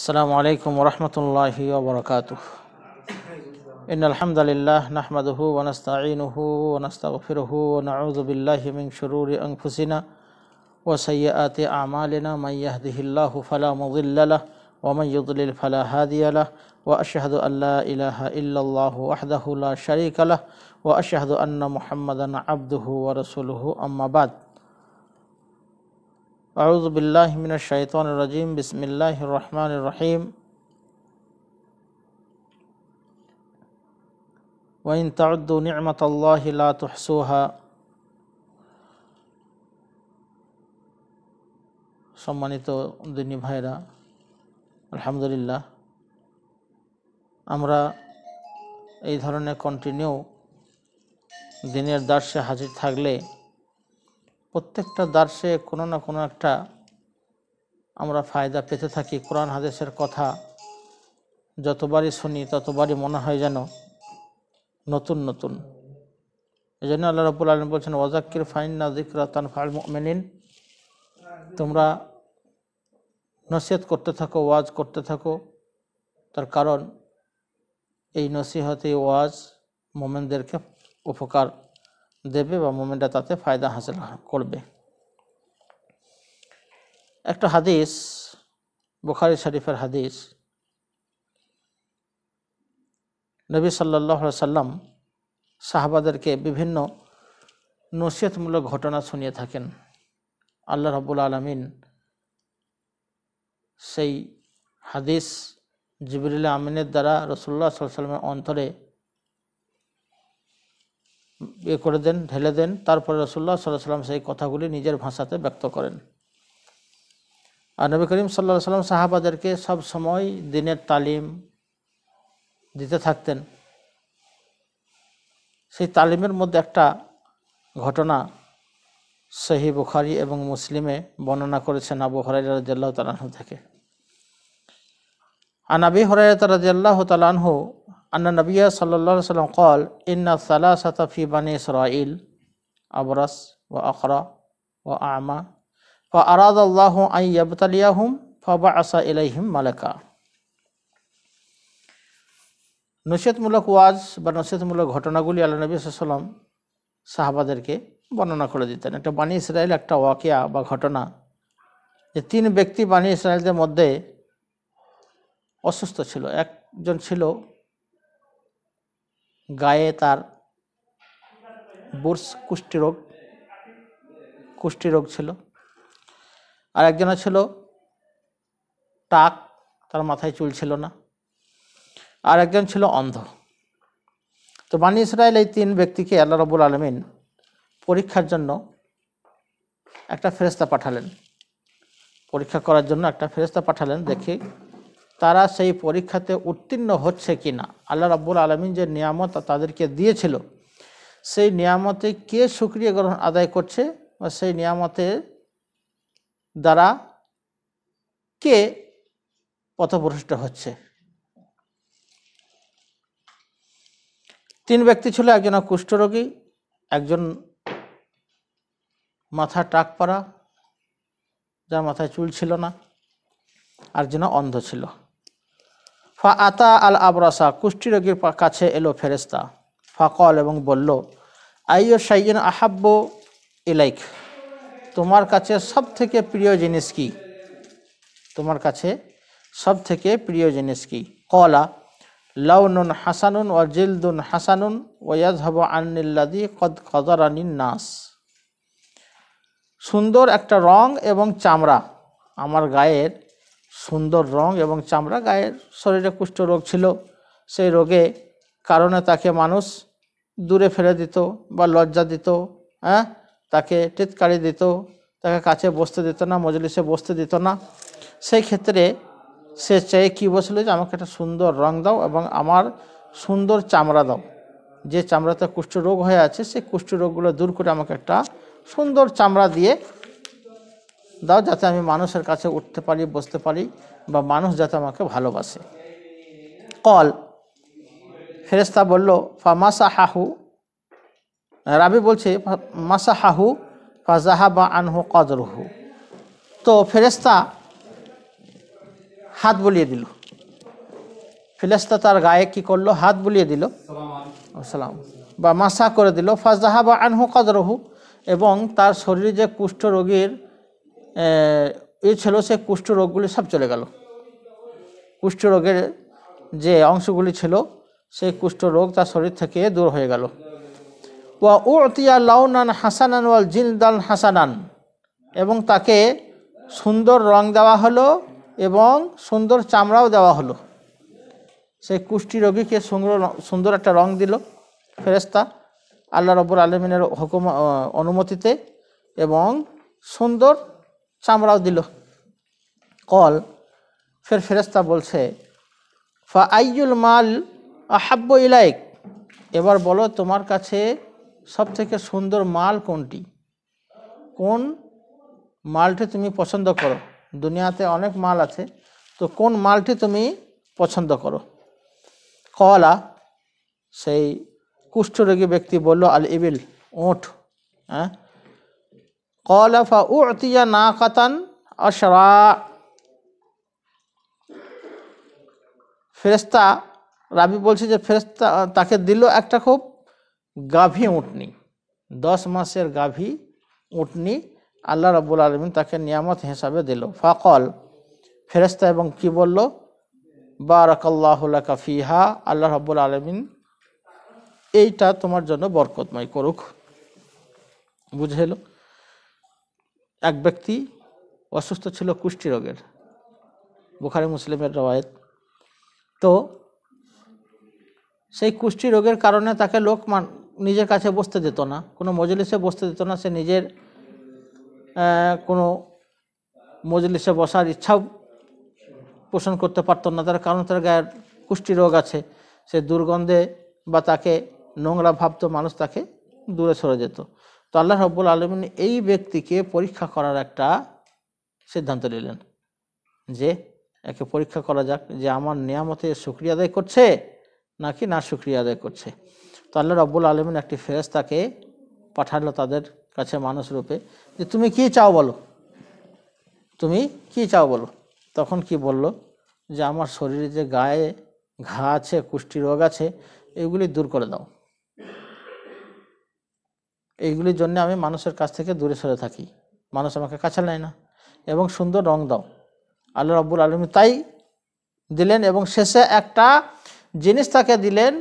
السلام علیکم ورحمۃ اللہ وبرکاتہ ان الحمد للہ نحمد ہُو وََ نَست عین ہُنست منشرور و سید اعمالہ مید اللہ يضلل فلا هادي له واشهد ان لا اله الا الله وحده لا شريك له واشهد ان محمدا عبده ورسوله اما بعد أعوذ بالله من الشيطان الرجيم بسم الله الرحمن الرحيم وإن تعدوا نعمة الله لا تحصوها সম্মানিত দিনী ভাইরা আলহামদুলিল্লাহ আমরা এই ধরনের কন্টিনিউ দিনের দার্সে হাজির থাকলে প্রত্যেকটা দার্সে কোনো না কোনো একটা আমরা ফায়দা পেতে থাকি কোরআন হাদেসের কথা যতবারই শুনি ততবারই মনে হয় যেন নতুন নতুন এই জন্য আল্লাহ রবুল আলম বলছেন ওয়াজাক্কির ফাইন নাজিকরা তান ফাল মেনিন তোমরা নসিহত করতে থাকো ওয়াজ করতে থাকো তার কারণ এই নসিহতে ওয়াজ মোমেনদেরকে উপকার দেবে বা মোমেন্টটা তাতে ফায়দা হাসিল করবে একটা হাদিস বুখারি শরীফের হাদিস নবী সাল্লাহ সাল্লাম সাহাবাদেরকে বিভিন্ন নসিয়তমূলক ঘটনা শুনিয়ে থাকেন আল্লাহ রাবুল আলমিন সেই হাদিস জিবরুল্লা আমিনের দ্বারা রসুল্লাহ সাল্লামের অন্তরে ইয়ে করে দেন ঢেলে দেন তারপরে রসুল্লাহ সাল্লাহ সাল্লাম সেই কথাগুলি নিজের ভাষাতে ব্যক্ত করেন আর নবী করিম সাল্লাহ সাল্লাম সাহাবাদেরকে সব সময় দিনের তালিম দিতে থাকতেন সেই তালিমের মধ্যে একটা ঘটনা সহি বুখারি এবং মুসলিমে বর্ণনা করেছেন আবু হরাই রাজিয়াল্লাহ তালাহ থেকে আর নাবি হরাই রাজিয়াল্লাহ তালাহু আন্না নবিয়া সাল্লা সাল্লাম কল ইন্না সালা সাতাফি বানী ইসরাইল আবরাস ও আকরা ও আমা ফ আরাদ আল্লাহ আইয়াবতালিয়াহুম ফবা আসা ইলাইহিম মালেকা নসিহতমূলক ওয়াজ বা নসিহতমূলক ঘটনাগুলি আল্লাহ নবী সাল্লাম সাহাবাদেরকে বর্ণনা করে দিতেন একটা বাণী ইসরায়েল একটা ওয়াকিয়া বা ঘটনা যে তিন ব্যক্তি বাণী ইসরায়েলদের মধ্যে অসুস্থ ছিল একজন ছিল গায়ে তার বুর্স কুষ্ঠরোগ রোগ ছিল আর একজনের ছিল টাক তার মাথায় চুল ছিল না আর একজন ছিল অন্ধ তো বানী ইসরায়েল এই তিন ব্যক্তিকে আল্লাহ রবুল আলমিন পরীক্ষার জন্য একটা ফেরস্তা পাঠালেন পরীক্ষা করার জন্য একটা ফেরস্তা পাঠালেন দেখি তারা সেই পরীক্ষাতে উত্তীর্ণ হচ্ছে কি না আল্লাহ রাব্বুল আলমিন যে নিয়ামত তাদেরকে দিয়েছিল সেই নিয়ামতে কে সুক্রিয় গ্রহণ আদায় করছে বা সেই নিয়ামতের দ্বারা কে পথভ্রষ্ট হচ্ছে তিন ব্যক্তি ছিল একজন কুষ্ঠরোগী একজন মাথা টাক পরা যার মাথায় চুল ছিল না আর যেন অন্ধ ছিল ফা আতা আল আবরাসা কুষ্টি রোগীর কাছে এলো ফেরেস্তা ফাকল এবং বলল আইয় সাইয়েন আহাব্য এলাইক তোমার কাছে সব থেকে প্রিয় জিনিস কি তোমার কাছে সব থেকে প্রিয় জিনিস কি কলা লাউনুন হাসানুন ও জিলদুন হাসানুন ওয়াজ হব আন্নিল্লাদি কদ কদরানিন নাস সুন্দর একটা রং এবং চামড়া আমার গায়ের সুন্দর রং এবং চামড়া গায়ের শরীরে কুষ্ঠ রোগ ছিল সেই রোগে কারণে তাকে মানুষ দূরে ফেলে দিত বা লজ্জা দিত হ্যাঁ তাকে টিৎকারি দিত তাকে কাছে বসতে দিত না মজলিসে বসতে দিত না সেই ক্ষেত্রে সে চেয়ে কী বসলো যে আমাকে একটা সুন্দর রং দাও এবং আমার সুন্দর চামড়া দাও যে চামড়াতে কুষ্ঠ রোগ হয়ে আছে সেই রোগগুলো দূর করে আমাকে একটা সুন্দর চামড়া দিয়ে দাও যাতে আমি মানুষের কাছে উঠতে পারি বসতে পারি বা মানুষ যাতে আমাকে ভালোবাসে কল ফেরেস্তা বলল ফা মাসা হাহু রাবি বলছে মাসা হাহু ফা বা আনহু কদরহু তো ফেরেস্তা হাত বলিয়ে দিল ফেরেস্তা তার গায়ে কি করলো হাত বুলিয়ে দিল সালাম বা মাসা করে দিল বা আনহু কদরহু এবং তার শরীরে যে কুষ্ঠ রোগীর এ ছিল সে কুষ্ঠরোগগুলি সব চলে গেল কুষ্ঠরোগের যে অংশগুলি ছিল সেই কুষ্ঠরোগ তার শরীর থেকে দূর হয়ে গেল ওয়া উতিয়া লাউনান হাসানান ওয়াল জিনদান হাসানান এবং তাকে সুন্দর রং দেওয়া হলো এবং সুন্দর চামড়াও দেওয়া হলো সেই কুষ্টি রোগীকে সুন্দর সুন্দর একটা রং দিল ফেরেস্তা আল্লাহ রবুর আলমিনের হুকুম অনুমতিতে এবং সুন্দর চামড়াও দিল কল ফের ফেরস্তা বলছে ফা আইজুল মাল আহাব্য ইলাইক এবার বলো তোমার কাছে সবথেকে সুন্দর মাল কোনটি কোন মালটি তুমি পছন্দ করো দুনিয়াতে অনেক মাল আছে তো কোন মালটি তুমি পছন্দ করো কলা সেই কুষ্ঠরোগী ব্যক্তি বলল আল ইবিল ওঁঠ হ্যাঁ কলফা উতিয়া না কাতান অসরা ফেরেস্তা রাবি বলছে যে ফেরেস্তা তাকে দিল একটা খুব গাভী উঠনি দশ মাসের গাভী উঁটনি আল্লাহ রাবুল আলমিন তাকে নিয়ামত হিসাবে দিল ফাকল ফেরেস্তা এবং কি বলল বারাকাল্লাহুল্লা কাফিহা আল্লাহ রাবুল আলমিন এইটা তোমার জন্য বরকতময় করুক বুঝে এক ব্যক্তি অসুস্থ ছিল কুষ্টি রোগের বুখারি মুসলিমের রবায়ত তো সেই কুষ্টি রোগের কারণে তাকে লোক নিজের কাছে বসতে দিত না কোনো মজলিসে বসতে দিত না সে নিজের কোনো মজলিসে বসার ইচ্ছাও পোষণ করতে পারত না তার কারণ তার গায়ের কুষ্টি রোগ আছে সে দুর্গন্ধে বা তাকে নোংরা ভাবতো মানুষ তাকে দূরে সরে যেত তো আল্লাহ রব্বুল আলমিন এই ব্যক্তিকে পরীক্ষা করার একটা সিদ্ধান্ত নিলেন যে একে পরীক্ষা করা যাক যে আমার নিয়ামতে সুক্রিয়া আদায় করছে নাকি না সুক্রিয়া আদায় করছে তো আল্লাহ রব্বুল আলমিন একটি ফেরেস্তাকে পাঠালো তাদের কাছে মানুষ রূপে যে তুমি কি চাও বলো তুমি কি চাও বলো তখন কি বলল যে আমার শরীরে যে গায়ে ঘা আছে কুষ্টি রোগ আছে এগুলি দূর করে দাও এইগুলির জন্য আমি মানুষের কাছ থেকে দূরে সরে থাকি মানুষ আমাকে কাছে নেয় না এবং সুন্দর রং দাও আল্লাহ রব্বুল আলমী তাই দিলেন এবং শেষে একটা জিনিস তাকে দিলেন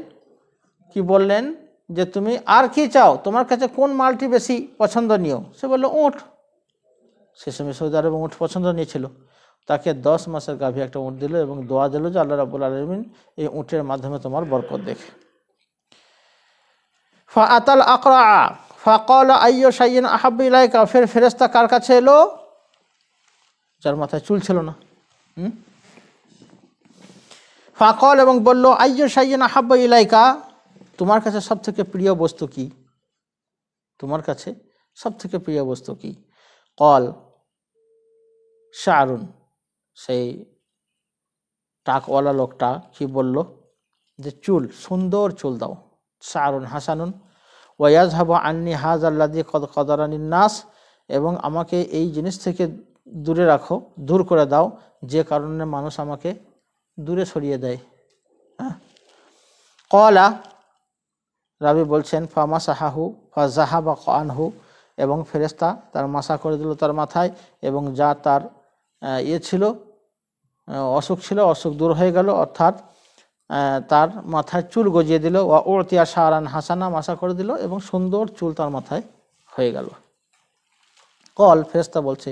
কি বললেন যে তুমি আর কি চাও তোমার কাছে কোন মালটি বেশি পছন্দনীয় সে বলল উঁট সে সময় সৌদি আরব উঁট পছন্দ নিয়েছিল তাকে দশ মাসের গাভী একটা উঁট দিল এবং দোয়া দিল যে আল্লাহ রাবুল আলমিন এই উঁটের মাধ্যমে তোমার বরকত দেখে ফা আতাল আকরা ফাকল আইয় সাইন লাইকা ফের ফেরেস্তা কার কাছে এলো যার মাথায় চুল ছিল না ফাকল এবং বলল আইয় সাইন আহাব্ব ইলাইকা তোমার কাছে সবথেকে প্রিয় বস্তু কি তোমার কাছে সবথেকে প্রিয় বস্তু কি কল শাহরুন সেই টাকওয়ালা লোকটা কি বলল যে চুল সুন্দর চুল দাও শাহরুন হাসানুন ওয়াজ হাবো আন্নি হাজ আল্লাদি কদ নাস এবং আমাকে এই জিনিস থেকে দূরে রাখো দূর করে দাও যে কারণে মানুষ আমাকে দূরে সরিয়ে দেয় হ্যাঁ কলা রাবি বলছেন ফামা সাহাহু ফা জাহা বা কানহু এবং ফেরেস্তা তার মাসা করে দিল তার মাথায় এবং যা তার ইয়ে ছিল অসুখ ছিল অসুখ দূর হয়ে গেল অর্থাৎ তার মাথায় চুল গজিয়ে দিল ও ওরতিয়া সারান হাসানা মাসা করে দিল এবং সুন্দর চুল তার মাথায় হয়ে গেল কল ফেরেস্তা বলছে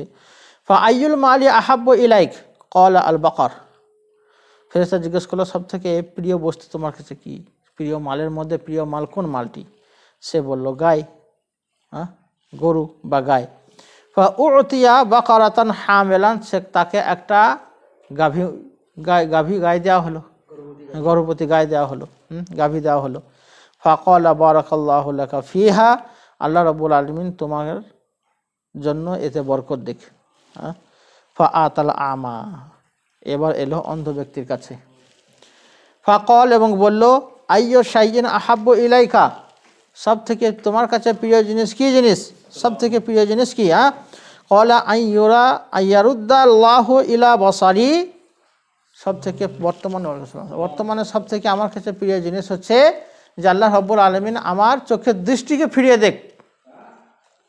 ফা আইউল মালি আহাব্ব ইলাইক কল আল বকর ফেরস্তা জিজ্ঞেস করলো সব থেকে প্রিয় বস্তু তোমার কাছে কি প্রিয় মালের মধ্যে প্রিয় মাল কোন মালটি সে বলল গাই হ্যাঁ গরু বা গাই ফা উতিয়া বাকারাতান হামেলান সে তাকে একটা গাভী গাই গাভী গাই দেওয়া হলো গর্ভবতী গায়ে দেওয়া হলো গাভী দেওয়া হলো ফাকল লেখা ফিহা আল্লাহ রবুল আলমিন তোমার জন্য এতে বরকত দেখ হ্যাঁ ফা আতাল আমা এবার এলো অন্ধ ব্যক্তির কাছে ফাকল এবং বলল আইয় সাইজেন আহাব্য ইলাইকা সব থেকে তোমার কাছে প্রিয় জিনিস কি জিনিস সব থেকে প্রিয় জিনিস কি হ্যাঁ কলা আইয়োরা আইয়ারুদ্দা আল্লাহ ইলা বসারি সবথেকে বর্তমানে বর্তমানে সব থেকে আমার কাছে প্রিয় জিনিস হচ্ছে যে আল্লাহ রব্বুল আলমিন আমার চোখের দৃষ্টিকে ফিরিয়ে দেখ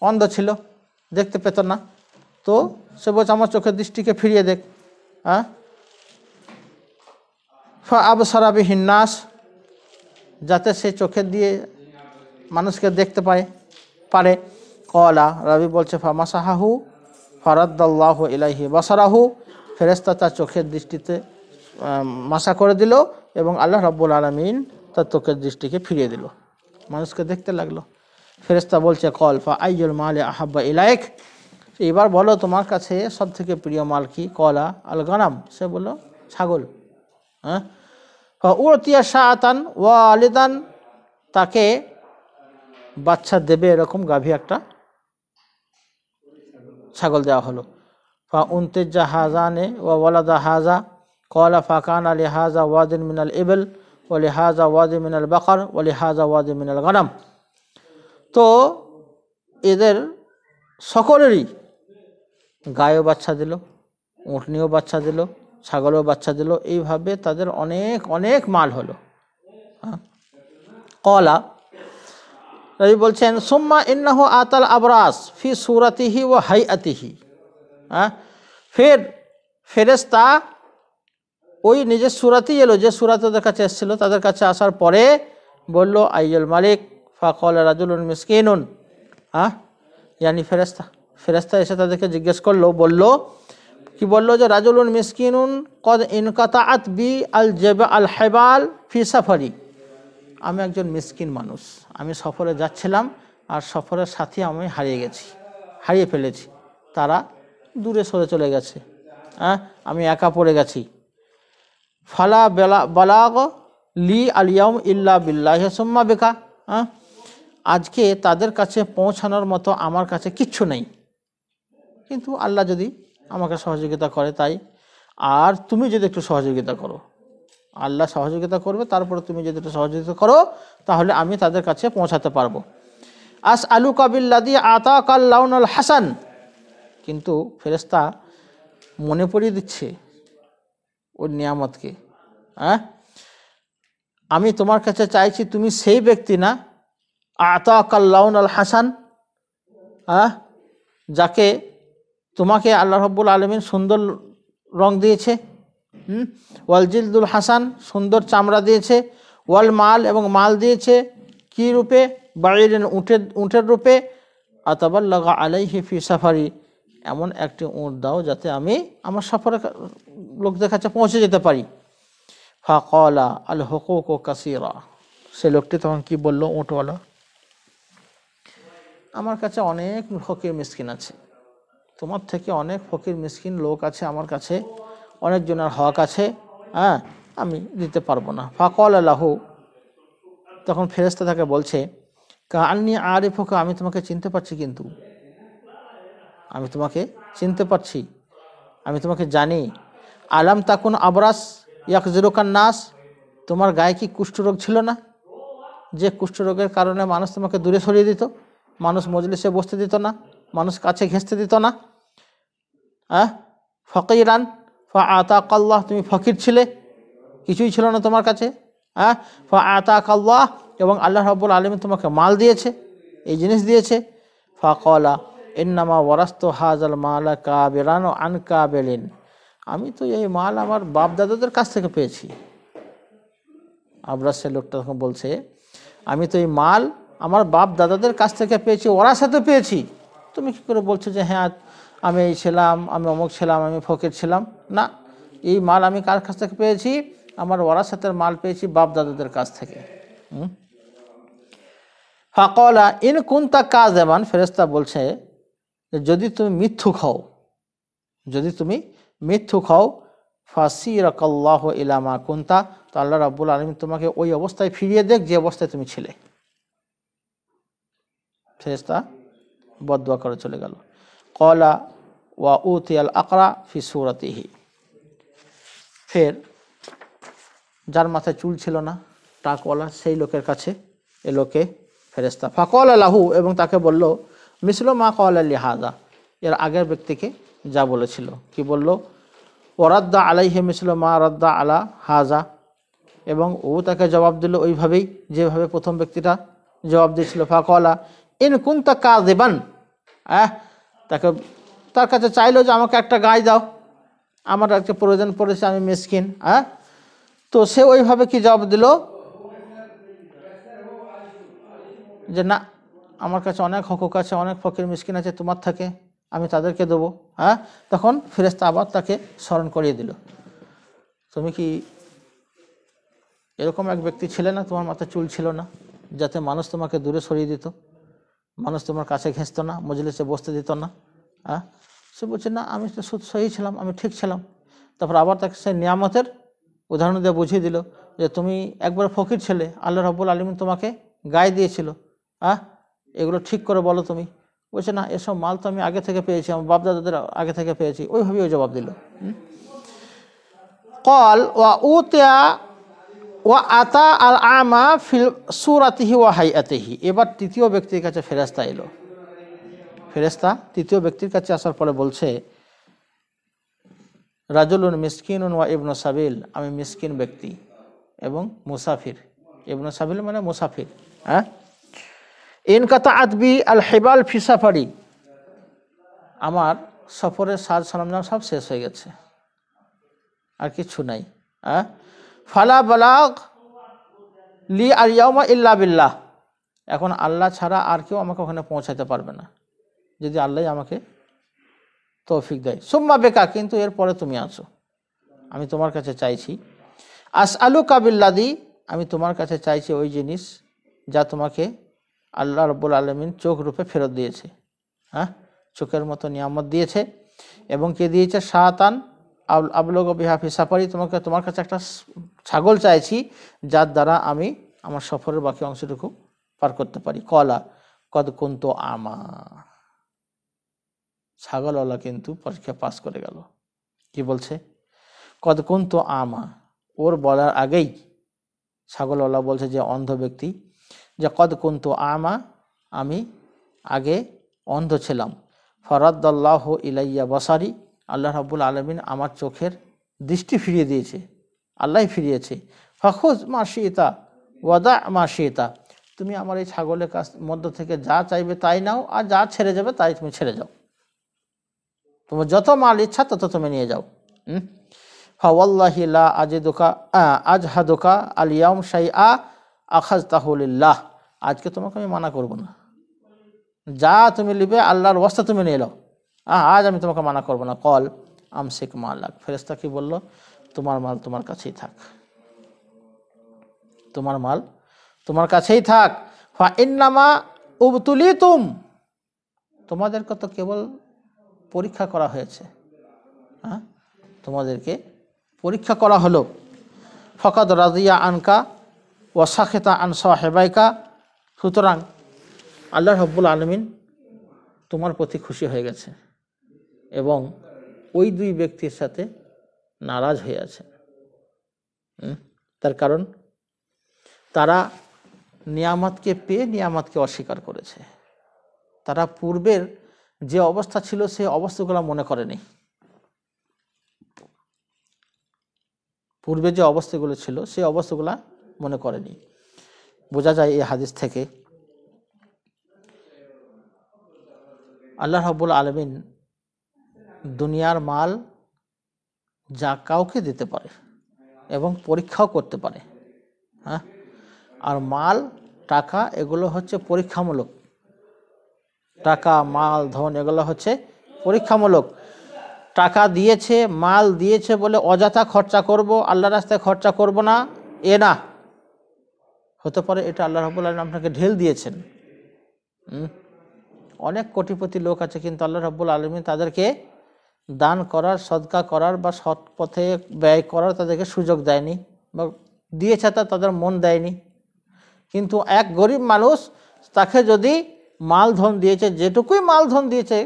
অন্ধ ছিল দেখতে পেত না তো সে বলছে আমার চোখের দৃষ্টিকে ফিরিয়ে দেখ হ্যাঁ ফ আবসারাবি হিন্নাস যাতে সে চোখের দিয়ে মানুষকে দেখতে পায় পারে কলা রবি বলছে ফামাসাহাহু ফরাদ্দাল্লাহ ইলাহি বসারাহু ফেরেস্তা তার চোখের দৃষ্টিতে মাসা করে দিল এবং আল্লাহ রব্বুল আলমিন তার চোখের দৃষ্টিকে ফিরিয়ে দিল মানুষকে দেখতে লাগলো ফেরেস্তা বলছে কল ফা আইজুল মালে আহাব্বা ইলায়েক এবার বলো তোমার কাছে সব থেকে প্রিয় মাল কি কলা আল গানাম সে বললো ছাগল হ্যাঁ উড়তিয়া আতান ওয়া আলিদান তাকে বাচ্চা দেবে এরকম গাভী একটা ছাগল দেওয়া হলো ফা উনতেজা হাজানে ওয়ালাদা হাজা কলা ফাকান আলি হাজা ওয়াদিন মিনাল ইবেল ওলি হাজা ওয়াদি মিনাল বাকার ওলি হাজা ওয়াদি মিনাল গানাম তো এদের সকলেরই গায়েও বাচ্চা দিল উঠনিও বাচ্চা দিল ছাগলও বাচ্চা দিল এইভাবে তাদের অনেক অনেক মাল হলো হ্যাঁ। কলা রবি বলছেন সুম্মা ইন্নাহ আতাল আবরাস ফি সুরাতিহি ও হাই আতিহি হ্যাঁ ফের ফেরেস্তা ওই নিজের সুরাতেই এলো যে সুরাত ওদের কাছে এসেছিলো তাদের কাছে আসার পরে বলল আইজল মালিক ফাকল রাজুলুন মিসকিন হ্যাঁ ইয়ানি ফেরেস্তা ফেরেস্তা এসে তাদেরকে জিজ্ঞেস করলো বলল কি বলল যে রাজুলুন মিসকিন কদ আত বি আল জেব আল হেবাল ফি সাফারি আমি একজন মিসকিন মানুষ আমি সফরে যাচ্ছিলাম আর সফরের সাথে আমি হারিয়ে গেছি হারিয়ে ফেলেছি তারা দূরে সরে চলে গেছে হ্যাঁ আমি একা পড়ে গেছি ফালা বালাগ লি আলিয়াম ইল্লা বিল্লাহ সুম্মা বেকা হ্যাঁ আজকে তাদের কাছে পৌঁছানোর মতো আমার কাছে কিচ্ছু নেই কিন্তু আল্লাহ যদি আমাকে সহযোগিতা করে তাই আর তুমি যদি একটু সহযোগিতা করো আল্লাহ সহযোগিতা করবে তারপরে তুমি যদি একটু সহযোগিতা করো তাহলে আমি তাদের কাছে পৌঁছাতে পারবো আস আলু কাবিল্লাদি আতা কাল্লাউন হাসান কিন্তু ফেরেস্তা মনে পড়িয়ে দিচ্ছে ও নিয়ামতকে হ্যাঁ আমি তোমার কাছে চাইছি তুমি সেই ব্যক্তি না আতাকাল্লাউন আল হাসান হ্যাঁ যাকে তোমাকে আল্লাহ রব্বুল আলমিন সুন্দর রং দিয়েছে হুম ওয়ালজিলদুল হাসান সুন্দর চামড়া দিয়েছে ওয়াল মাল এবং মাল দিয়েছে কি রূপে বাড়ির উঁটের উঁটের রূপে আতাবাল্লাগা আলাইহি ফি সাফারি এমন একটি উঁট দাও যাতে আমি আমার সফরে লোকদের কাছে পৌঁছে যেতে পারি ফা কলা আল হকুক কাসিরা সে লোকটি তখন কি বললো উঁটওয়ালা আমার কাছে অনেক ফকির মিসকিন আছে তোমার থেকে অনেক ফকির মিসকিন লোক আছে আমার কাছে অনেকজনের হক আছে হ্যাঁ আমি দিতে পারবো না ফাকল আল্লাহু তখন ফেরেস্তা তাকে বলছে কান্নি আরিফুকে আমি তোমাকে চিনতে পারছি কিন্তু আমি তোমাকে চিনতে পারছি আমি তোমাকে জানি আলাম তাকুন আবরাস ইয়াকজরুকান নাস তোমার গায়ে কি কুষ্ঠরোগ ছিল না যে কুষ্ঠরোগের কারণে মানুষ তোমাকে দূরে সরিয়ে দিত মানুষ মজলিসে বসতে দিত না মানুষ কাছে ঘেঁচতে দিত না হ্যাঁ ফকিরান ফা আতাকাল্লাহ তুমি ফকির ছিলে কিছুই ছিল না তোমার কাছে হ্যাঁ ফা কাল্লাহ এবং আল্লাহ রব্বুল আলম তোমাকে মাল দিয়েছে এই জিনিস দিয়েছে ফা কলা এন্নামা ওয়ারাস্ত হাজাল মালা কাবেরান ও আন কাবেলিন আমি তো এই মাল আমার বাপ দাদাদের কাছ থেকে পেয়েছি আবরাসের লোকটা তখন বলছে আমি তো এই মাল আমার বাপ দাদাদের কাছ থেকে পেয়েছি ওরা সাথে পেয়েছি তুমি কি করে বলছো যে হ্যাঁ আমি এই ছিলাম আমি অমুক ছিলাম আমি ফকির ছিলাম না এই মাল আমি কার কাছ থেকে পেয়েছি আমার ওরা সাথে মাল পেয়েছি বাপ দাদাদের কাছ থেকে ফাকলা ইন কুন্তা কাজ এমন ফেরেস্তা বলছে যদি তুমি মিথ্যুক হও যদি তুমি মিথ্যুক হও ফাঁসি রকাল্লাহ ইলামা কুন্তা তো আল্লাহ রাবুল আলম তোমাকে ওই অবস্থায় ফিরিয়ে দেখ যে অবস্থায় তুমি ছিলে ফেরেস্তা বদুয়া করে চলে গেল কলা ওয়া উ আল আকরা ফি সুরতিহি ফের যার মাথায় চুল ছিল না টাকওয়ালা সেই লোকের কাছে এ লোকে ফেরেস্তা ফাকল আলাহু এবং তাকে বলল মিসল মা কল হাজা এর আগের ব্যক্তিকে যা বলেছিল কি বলল ওরাদ্দা আলাইহে মিসল মা রদ্দা আলা হাজা এবং ও তাকে জবাব দিল ওইভাবেই যেভাবে প্রথম ব্যক্তিটা জবাব দিয়েছিল ফাকলা ইন কা দেবান আহ তাকে তার কাছে চাইলো যে আমাকে একটা গায়ে দাও আমার একটা প্রয়োজন পড়েছে আমি মিসকিন হ্যাঁ তো সে ওইভাবে কি জবাব দিল যে না আমার কাছে অনেক হকুক আছে অনেক ফকির মিসকিন আছে তোমার থাকে আমি তাদেরকে দেবো হ্যাঁ তখন ফেরেস্তা আবার তাকে স্মরণ করিয়ে দিল তুমি কি এরকম এক ব্যক্তি ছিলে না তোমার মাথায় চুল ছিল না যাতে মানুষ তোমাকে দূরে সরিয়ে দিত মানুষ তোমার কাছে ঘেঁচত না মজলিসে বসতে দিত না হ্যাঁ সে বলছে না আমি তো সহি ছিলাম আমি ঠিক ছিলাম তারপর আবার তাকে সে নিয়ামতের উদাহরণ দিয়ে বুঝিয়ে দিল যে তুমি একবার ফকির ছেলে আল্লাহ রব্বুল আলমিন তোমাকে গায়ে দিয়েছিল হ্যাঁ এগুলো ঠিক করে বলো তুমি বলছে না এসব মাল তো আমি আগে থেকে পেয়েছি আমার বাপদাদাদের আগে থেকে পেয়েছি ওইভাবেই ওই জবাব দিল কল ওয়া উতিয়া ওয়া আতা আল আমা ফিল সুরাতিহি ওয়া হাই আতিহি এবার তৃতীয় ব্যক্তির কাছে ফেরাস্তা এলো ফেরেস্তা তৃতীয় ব্যক্তির কাছে আসার পরে বলছে রাজুলুন মিসকিন ওয়া ইবনো সাবিল আমি মিসকিন ব্যক্তি এবং মুসাফির ইবনো সাবিল মানে মুসাফির হ্যাঁ ইনকাতা আদবি আল হেবাল ফিসাফারি আমার সফরের সাজ সরঞ্জাম সব শেষ হয়ে গেছে আর কিছু নাই হ্যাঁ ফালা বালাক লি আলিয়াউমা ইল্লা বিল্লাহ এখন আল্লাহ ছাড়া আর কেউ আমাকে ওখানে পৌঁছাতে পারবে না যদি আল্লাহ আমাকে তৌফিক দেয় সুম্মা বেকা কিন্তু এরপরে তুমি আছো আমি তোমার কাছে চাইছি আস আলু কাবিল্লাদি আমি তোমার কাছে চাইছি ওই জিনিস যা তোমাকে আল্লাহ রব্বুল আলমিন চোখ রূপে ফেরত দিয়েছে হ্যাঁ চোখের মতো নিয়ামত দিয়েছে এবং কে দিয়েছে শাহতান আবলগ বিহাফি সাফারি তোমাকে তোমার কাছে একটা ছাগল চাইছি যার দ্বারা আমি আমার সফরের বাকি অংশটুকু পার করতে পারি কলা কদ কুন্ত আমা ছাগলওয়ালা কিন্তু পরীক্ষা পাস করে গেল কি বলছে কদ কুন্ত আমা ওর বলার আগেই ছাগলওয়ালা বলছে যে অন্ধ ব্যক্তি যে কদ কুন্তু আমা আমি আগে অন্ধ ছিলাম ফরাদ্দাল্লাহ ইলাইয়া বসারি আল্লাহ রাবুল আলমিন আমার চোখের দৃষ্টি ফিরিয়ে দিয়েছে আল্লাহ ফিরিয়েছে ফখুজ মা শিতা ওয়াদা মা শিতা তুমি আমার এই ছাগলের কাছ মধ্য থেকে যা চাইবে তাই নাও আর যা ছেড়ে যাবে তাই তুমি ছেড়ে যাও তোমার যত মাল ইচ্ছা তত তুমি নিয়ে যাও হুম আজ আজেদোকা আজহাদোকা আলিয়াম শাই আ আখাজ তাহুলিল্লাহ আজকে তোমাকে আমি মানা করব না যা তুমি নিবে আল্লাহর অবস্থা তুমি নিয়ে এলো আজ আমি তোমাকে মানা করব না কল মাল লাগ ফেরেস্তা কি বলল তোমার মাল তোমার কাছেই থাক তোমার মাল তোমার কাছেই থাক ফা ইন্নামা উবতুলি তুম তোমাদেরকে তো কেবল পরীক্ষা করা হয়েছে হ্যাঁ তোমাদেরকে পরীক্ষা করা হলো ফকত রাজিয়া আনকা ও সাখেতা আন সাহেবাইকা সুতরাং আল্লাহ হব্বুল আলমিন তোমার প্রতি খুশি হয়ে গেছে এবং ওই দুই ব্যক্তির সাথে নারাজ হয়ে আছে তার কারণ তারা নিয়ামতকে পেয়ে নিয়ামতকে অস্বীকার করেছে তারা পূর্বের যে অবস্থা ছিল সে অবস্থাগুলো মনে করেনি পূর্বে যে অবস্থাগুলো ছিল সেই অবস্থাগুলো মনে করেনি বোঝা যায় এই হাদিস থেকে আল্লাহ হবুল আলমিন দুনিয়ার মাল যা কাউকে দিতে পারে এবং পরীক্ষাও করতে পারে হ্যাঁ আর মাল টাকা এগুলো হচ্ছে পরীক্ষামূলক টাকা মাল ধন এগুলো হচ্ছে পরীক্ষামূলক টাকা দিয়েছে মাল দিয়েছে বলে অযথা খরচা করব আল্লাহ রাস্তায় খরচা করব না এ না হতে পারে এটা আল্লাহ রাবুল আলম আপনাকে ঢেল দিয়েছেন অনেক কোটিপতি লোক আছে কিন্তু আল্লাহ রাবুল আলমী তাদেরকে দান করার সদকা করার বা সৎ পথে ব্যয় করার তাদেরকে সুযোগ দেয়নি বা দিয়েছে তা তাদের মন দেয়নি কিন্তু এক গরিব মানুষ তাকে যদি মালধন দিয়েছে যেটুকুই মাল ধন দিয়েছে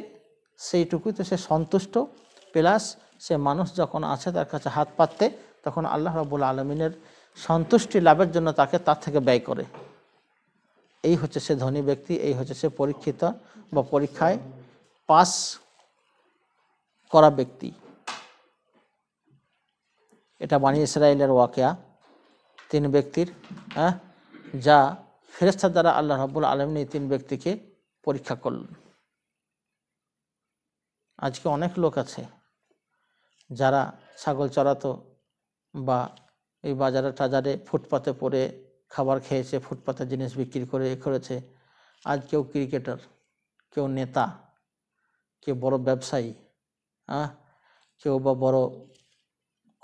সেইটুকুই তো সে সন্তুষ্ট প্লাস সে মানুষ যখন আছে তার কাছে হাত পাততে তখন আল্লাহ রাবুল আলমিনের সন্তুষ্টি লাভের জন্য তাকে তার থেকে ব্যয় করে এই হচ্ছে সে ধনী ব্যক্তি এই হচ্ছে সে পরীক্ষিত বা পরীক্ষায় পাস করা ব্যক্তি এটা বানী ইসরায়েলের ওয়াকেয়া তিন ব্যক্তির হ্যাঁ যা ফেরেস্তার দ্বারা আল্লাহ রব্বুল আলম এই তিন ব্যক্তিকে পরীক্ষা করলেন আজকে অনেক লোক আছে যারা ছাগল চড়াতো বা এই বাজারে টাজারে ফুটপাতে পড়ে খাবার খেয়েছে ফুটপাতে জিনিস বিক্রি করে এ করেছে আজ কেউ ক্রিকেটার কেউ নেতা কেউ বড় ব্যবসায়ী হ্যাঁ কেউ বা বড়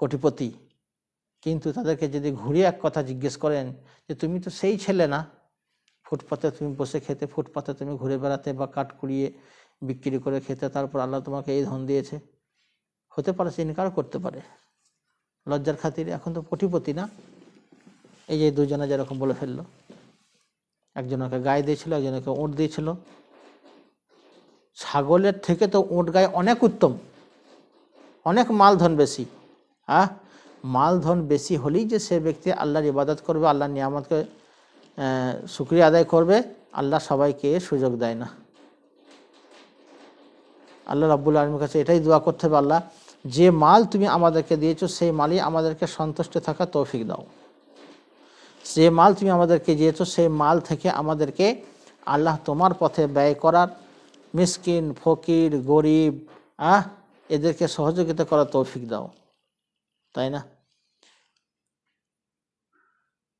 কোটিপতি কিন্তু তাদেরকে যদি ঘুরে এক কথা জিজ্ঞেস করেন যে তুমি তো সেই ছেলে না ফুটপাতে তুমি বসে খেতে ফুটপাতে তুমি ঘুরে বেড়াতে বা কাঠ কুড়িয়ে বিক্রি করে খেতে তারপর আল্লাহ তোমাকে এই ধন দিয়েছে হতে পারে সে ইনকার করতে পারে লজ্জার খাতিরে এখন তো কোটিপতি না এই যে দুজনে যেরকম বলে ফেললো একজনকে গায়ে দিয়েছিল একজনকে ওঁট দিয়েছিল ছাগলের থেকে তো ওঁট গায়ে অনেক উত্তম অনেক মালধন বেশি হ্যাঁ মালধন বেশি হলেই যে সে ব্যক্তি আল্লাহর ইবাদত করবে আল্লাহর নিয়ামতকে শুক্রিয়া আদায় করবে আল্লাহ সবাইকে সুযোগ দেয় না আল্লাহ রাব্বুল আলমীর কাছে এটাই দোয়া করতে হবে আল্লাহ যে মাল তুমি আমাদেরকে দিয়েছ সেই মালই আমাদেরকে সন্তুষ্ট থাকা তৌফিক দাও যে মাল তুমি আমাদেরকে দিয়েছ সেই মাল থেকে আমাদেরকে আল্লাহ তোমার পথে ব্যয় করার মিসকিন ফকির গরিব আহ এদেরকে সহযোগিতা করার তৌফিক দাও তাই না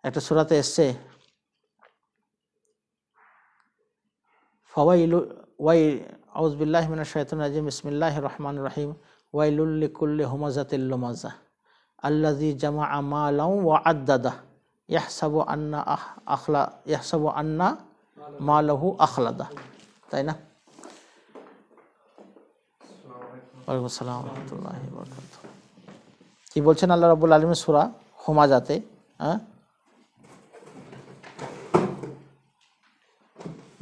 একটা সুরাতে এসছে ফওয়াইল ওয়াই আউজবিল্লাহমিনা শৈতুল নাজিম ইসমিল্লাহ রহমান রহিম ওয়াইলুল্লিকুল্লি হোমাজাতিল্লুমাজা আল্লাজি জামা আমালাউ ওয়া আদাদা ইয়াহসাবু আন্না আহ আখলা ইয়াহসাবু আন্না মালাহু আখলাদা তাই না ওয়ালাইকুম আসসালাম রহমতুল্লাহ বরকাত কি বলছেন আল্লাহ রাবুল আলমের সুরা হোমাজাতে হ্যাঁ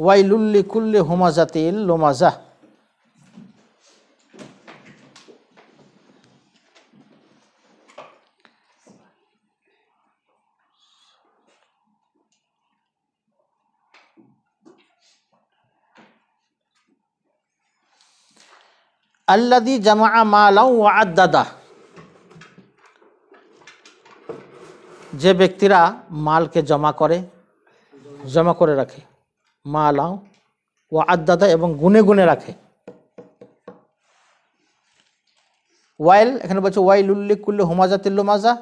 ওয়াইলুল্লি কুল্লি হোমাজাতিল লোমাজাহ আল্লাদি জামা মালাউ আদাদা যে ব্যক্তিরা মালকে জমা করে জমা করে রাখে লাও ও আদাদা এবং গুনে গুনে রাখে ওয়াইল এখানে বলছে ওয়াইল উল্লিক করলে হুমাজা তিল্লু মাজা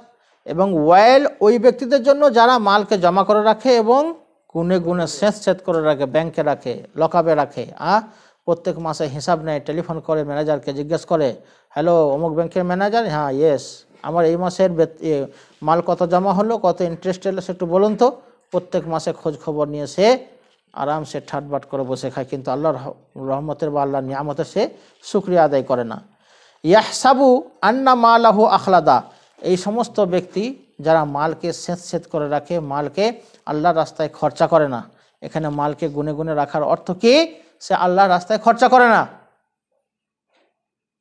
এবং ওয়াইল ওই ব্যক্তিদের জন্য যারা মালকে জমা করে রাখে এবং গুনে গুনে শেষ ছেদ করে রাখে ব্যাংকে রাখে লকাবে রাখে আ প্রত্যেক মাসে হিসাব নেয় টেলিফোন করে ম্যানেজারকে জিজ্ঞেস করে হ্যালো অমুক ব্যাংকের ম্যানেজার হ্যাঁ ইয়েস আমার এই মাসের মাল কত জমা হলো কত ইন্টারেস্ট এলো সেটু একটু বলুন তো প্রত্যেক মাসে খোঁজ খবর নিয়ে সে আরামসে ঠাটবাট করে বসে খায় কিন্তু আল্লাহর রহমতের বা আল্লাহর নিয়ামতের সে সুক্রিয়া আদায় করে না ইয়াহসাবু আন্না মালাহু আখলাদা এই সমস্ত ব্যক্তি যারা মালকে সেঁত সেঁত করে রাখে মালকে আল্লাহর রাস্তায় খরচা করে না এখানে মালকে গুনে গুনে রাখার অর্থ কী সে আল্লাহর রাস্তায় খরচা করে না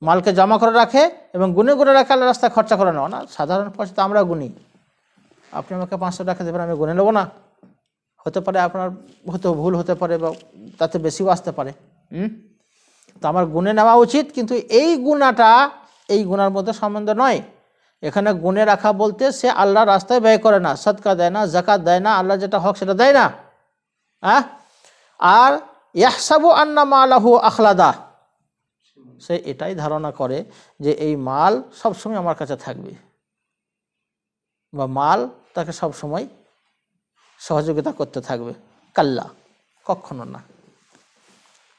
মালকে জমা করে রাখে এবং গুনে গুনে রাখে আল্লাহ রাস্তায় খরচা করে নেওয়া না সাধারণ পয়সা তো আমরা গুনি আপনি আমাকে পাঁচশো টাকা দেবেন আমি গুনে নেবো না হতে পারে আপনার হতে ভুল হতে পারে বা তাতে বেশিও আসতে পারে হুম তো আমার গুনে নেওয়া উচিত কিন্তু এই গুণাটা এই গুণার মধ্যে সম্বন্ধ নয় এখানে গুনে রাখা বলতে সে আল্লাহর রাস্তায় ব্যয় করে না সৎকা দেয় না জাকাত দেয় না আল্লাহ যেটা হক সেটা দেয় না হ্যাঁ আর ইয়াহসাবু আন্না আহু আখলাদা সে এটাই ধারণা করে যে এই মাল সবসময় আমার কাছে থাকবে বা মাল তাকে সবসময় সহযোগিতা করতে থাকবে কাল্লা কখনো না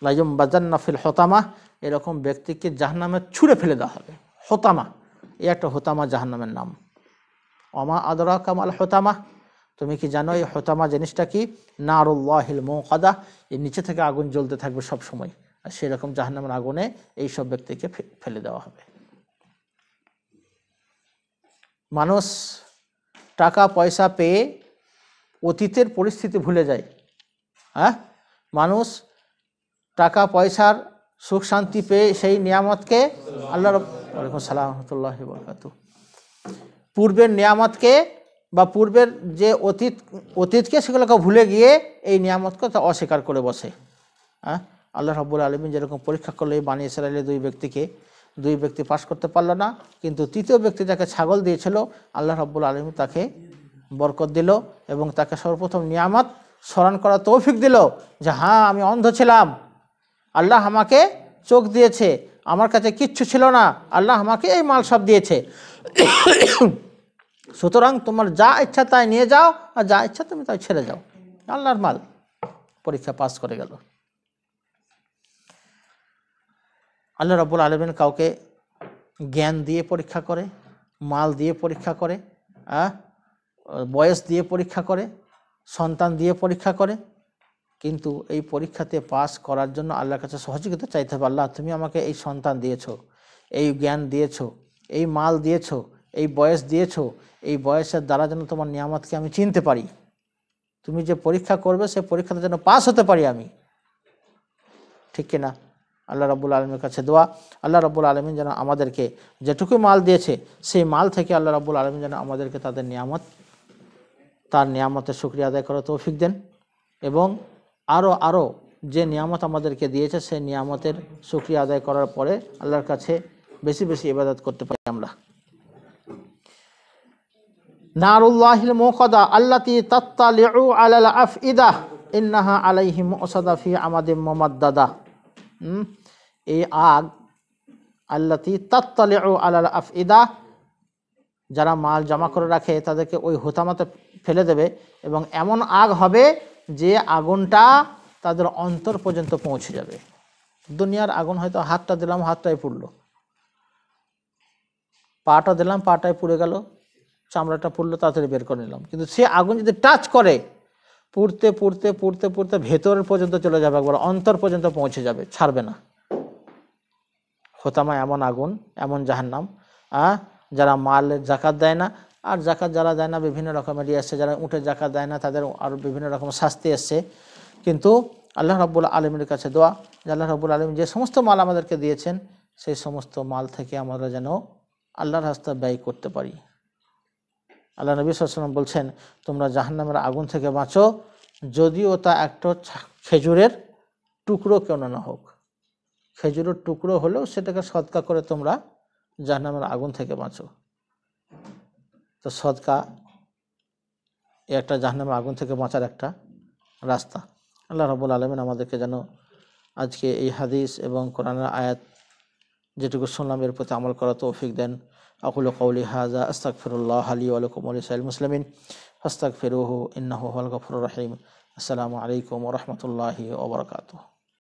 লাইম বাজান্না ফিল হতামা এরকম ব্যক্তিকে জাহান্নামে ছুঁড়ে ফেলে দেওয়া হবে হতামা এ একটা হতামা জাহান্নামের নাম অমা আদরা কামাল হতামা তুমি কি জানো এই হতামা জিনিসটা কি নারুল্লাহিল মৌকাদা এর নিচে থেকে আগুন জ্বলতে থাকবে সব সময় আর সেরকম জাহান্নামের আগুনে এই সব ব্যক্তিকে ফেলে দেওয়া হবে মানুষ টাকা পয়সা পেয়ে অতীতের পরিস্থিতি ভুলে যায় হ্যাঁ মানুষ টাকা পয়সার সুখ শান্তি পেয়ে সেই নিয়ামতকে আল্লাহ রব সালামতুল্লাহ পূর্বের নিয়ামতকে বা পূর্বের যে অতীত অতীতকে সেগুলোকে ভুলে গিয়ে এই নিয়ামতকে তা অস্বীকার করে বসে হ্যাঁ আল্লাহ রাবুল আলমিন যেরকম পরীক্ষা করলো এই বানিয়ে সেরাইলে দুই ব্যক্তিকে দুই ব্যক্তি পাশ করতে পারলো না কিন্তু তৃতীয় ব্যক্তি যাকে ছাগল দিয়েছিল আল্লাহ রাবুল আলমী তাকে বরকত দিল এবং তাকে সর্বপ্রথম নিয়ামত স্মরণ করা তৌফিক দিল যে হ্যাঁ আমি অন্ধ ছিলাম আল্লাহ আমাকে চোখ দিয়েছে আমার কাছে কিচ্ছু ছিল না আল্লাহ আমাকে এই মাল সব দিয়েছে সুতরাং তোমার যা ইচ্ছা তাই নিয়ে যাও আর যা ইচ্ছা তুমি তাই ছেড়ে যাও আল্লাহর মাল পরীক্ষা পাস করে গেল আল্লাহ রব্বুল আলমিন কাউকে জ্ঞান দিয়ে পরীক্ষা করে মাল দিয়ে পরীক্ষা করে বয়স দিয়ে পরীক্ষা করে সন্তান দিয়ে পরীক্ষা করে কিন্তু এই পরীক্ষাতে পাস করার জন্য আল্লাহর কাছে সহযোগিতা চাইতে হবে আল্লাহ তুমি আমাকে এই সন্তান দিয়েছ এই জ্ঞান দিয়েছ এই মাল দিয়েছো এই বয়স দিয়েছ এই বয়সের দ্বারা যেন তোমার নিয়ামতকে আমি চিনতে পারি তুমি যে পরীক্ষা করবে সে পরীক্ষাটা যেন পাস হতে পারি আমি ঠিক কিনা আল্লাহ রব্বুল আলমীর কাছে দোয়া আল্লাহ রব্বুল আলমিন যেন আমাদেরকে যেটুকু মাল দিয়েছে সেই মাল থেকে আল্লাহ রব্বুল আলমিন যেন আমাদেরকে তাদের নিয়ামত তার নিয়ামতের শুক্রিয়া আদায় করার তৌফিক দেন এবং আরও আরও যে নিয়ামত আমাদেরকে দিয়েছে সেই নিয়ামতের শুক্রিয়া আদায় করার পরে আল্লাহর কাছে বেশি বেশি ইবাদত করতে পারে নারুল্লাহিল মুখদা আল্লাতি তাত্তালিউ আলাল আফইদাহ ইন্নাহা আলাইহি মুসাদা ফি আমাদের মোমাদ্দাদা এই আগ আল্লাতি তাত্তালিউ আলাল আফইদাহ যারা মাল জমা করে রাখে তাদেরকে ওই হোতামাতে ফেলে দেবে এবং এমন আগ হবে যে আগুনটা তাদের অন্তর পর্যন্ত পৌঁছে যাবে দুনিয়ার আগুন হয়তো হাতটা দিলাম হাতটাই পুড়ল পাটা দিলাম পাটায় পুড়ে গেল চামড়াটা পড়লো তাড়াতাড়ি বের করে নিলাম কিন্তু সে আগুন যদি টাচ করে পুড়তে পুড়তে পুড়তে পুড়তে ভেতর পর্যন্ত চলে যাবে একবার অন্তর পর্যন্ত পৌঁছে যাবে ছাড়বে না হোতামা এমন আগুন এমন নাম আহ যারা মাল জাকাত দেয় না আর জাকাত যারা দেয় না বিভিন্ন রকমের ইয়ে আসছে যারা উঠে জাকাত দেয় না তাদের আরও বিভিন্ন রকম শাস্তি এসছে কিন্তু আল্লাহ রব্বুল আলমীর কাছে দোয়া যে আল্লাহ রব্বুল আলম যে সমস্ত মাল আমাদেরকে দিয়েছেন সেই সমস্ত মাল থেকে আমরা যেন আল্লাহর হাস্তা ব্যয় করতে পারি আল্লাহ নবী সাল্লাম বলছেন তোমরা জাহান্নামের আগুন থেকে বাঁচো যদিও তা একটা খেজুরের টুকরো কেন না হোক খেজুরের টুকরো হলেও সেটাকে সৎকা করে তোমরা জাহান্নামের আগুন থেকে বাঁচো তো সৎকা একটা জাহান্নামের আগুন থেকে বাঁচার একটা রাস্তা আল্লাহ রবুল আলমিন আমাদেরকে যেন আজকে এই হাদিস এবং কোরআনের আয়াত যেটুকু শুনলাম এর প্রতি আমল করা তৌফিক দেন اقولٰ ہستقفر اللہ علیہ وسلم ہستق فرو النّہ ولغفر الرحیم السّلام علیکم و اللہ وبرکاتہ